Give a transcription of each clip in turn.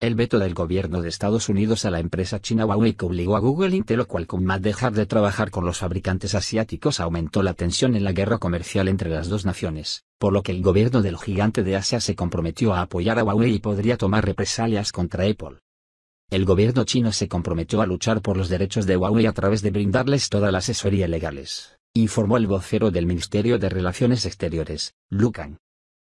El veto del gobierno de Estados Unidos a la empresa china Huawei que obligó a Google, e Intel o Qualcomm a dejar de trabajar con los fabricantes asiáticos aumentó la tensión en la guerra comercial entre las dos naciones, por lo que el gobierno del gigante de Asia se comprometió a apoyar a Huawei y podría tomar represalias contra Apple. El gobierno chino se comprometió a luchar por los derechos de Huawei a través de brindarles toda la asesoría legales, informó el vocero del Ministerio de Relaciones Exteriores, Lucan.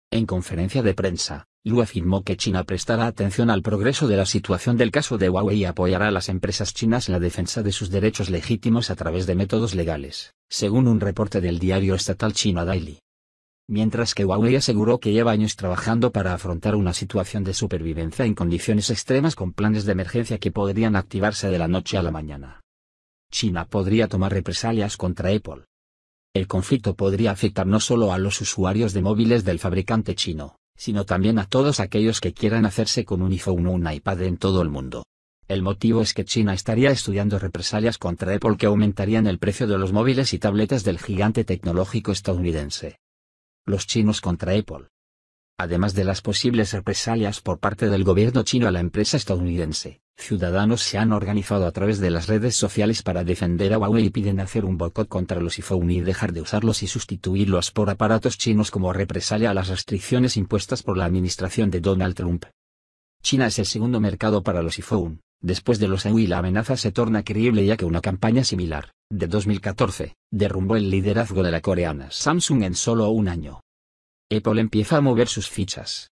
En conferencia de prensa, Lu afirmó que China prestará atención al progreso de la situación del caso de Huawei y apoyará a las empresas chinas en la defensa de sus derechos legítimos a través de métodos legales, según un reporte del diario estatal chino Daily. Mientras que Huawei aseguró que lleva años trabajando para afrontar una situación de supervivencia en condiciones extremas con planes de emergencia que podrían activarse de la noche a la mañana. China podría tomar represalias contra Apple. El conflicto podría afectar no solo a los usuarios de móviles del fabricante chino, sino también a todos aquellos que quieran hacerse con un iPhone o un iPad en todo el mundo. El motivo es que China estaría estudiando represalias contra Apple que aumentarían el precio de los móviles y tabletas del gigante tecnológico estadounidense. Los chinos contra Apple además de las posibles represalias por parte del gobierno chino a la empresa estadounidense. Ciudadanos se han organizado a través de las redes sociales para defender a Huawei y piden hacer un boicot contra los iPhone y dejar de usarlos y sustituirlos por aparatos chinos como represalia a las restricciones impuestas por la administración de Donald Trump. China es el segundo mercado para los iPhone, después de los EU la amenaza se torna creíble ya que una campaña similar, de 2014, derrumbó el liderazgo de la coreana Samsung en solo un año. Apple empieza a mover sus fichas.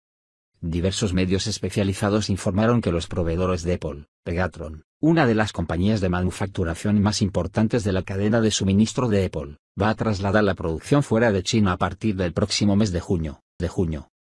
Diversos medios especializados informaron que los proveedores de Apple, Pegatron, una de las compañías de manufacturación más importantes de la cadena de suministro de Apple, va a trasladar la producción fuera de China a partir del próximo mes de junio. De junio.